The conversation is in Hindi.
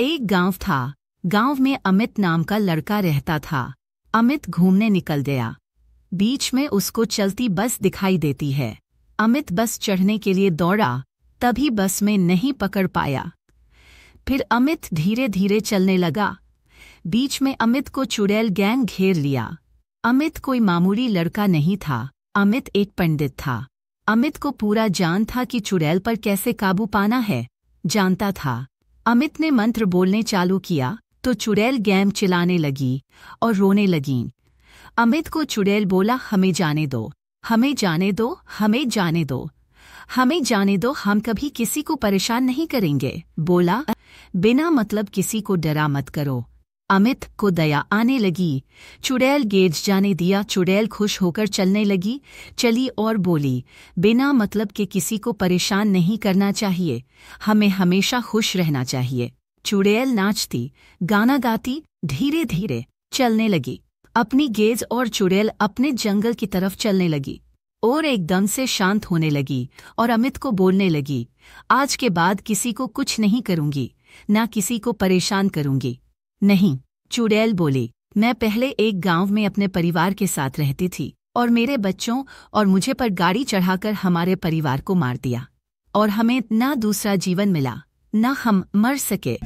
एक गांव था गांव में अमित नाम का लड़का रहता था अमित घूमने निकल गया बीच में उसको चलती बस दिखाई देती है अमित बस चढ़ने के लिए दौड़ा तभी बस में नहीं पकड़ पाया फिर अमित धीरे धीरे चलने लगा बीच में अमित को चुड़ैल गैंग घेर लिया अमित कोई मामूली लड़का नहीं था अमित एक पंडित था अमित को पूरा जान था कि चुड़ैल पर कैसे काबू पाना है जानता था अमित ने मंत्र बोलने चालू किया तो चुड़ैल गैम चिल्लाने लगी और रोने लगीं अमित को चुड़ैल बोला हमें जाने दो हमें जाने दो हमें जाने दो हमें जाने दो हम कभी किसी को परेशान नहीं करेंगे बोला बिना मतलब किसी को डरा मत करो अमित को दया आने लगी चुड़ैल गेज जाने दिया चुड़ैल खुश होकर चलने लगी चली और बोली बिना मतलब के किसी को परेशान नहीं करना चाहिए हमें हमेशा खुश रहना चाहिए चुड़ैल नाचती गाना गाती धीरे धीरे चलने लगी अपनी गेज और चुड़ैल अपने जंगल की तरफ चलने लगी और एकदम से शांत होने लगी और अमित को बोलने लगी आज के बाद किसी को कुछ नहीं करूंगी ना किसी को परेशान करूंगी नहीं चुड़ैल बोली मैं पहले एक गांव में अपने परिवार के साथ रहती थी और मेरे बच्चों और मुझे पर गाड़ी चढ़ाकर हमारे परिवार को मार दिया और हमें ना दूसरा जीवन मिला ना हम मर सके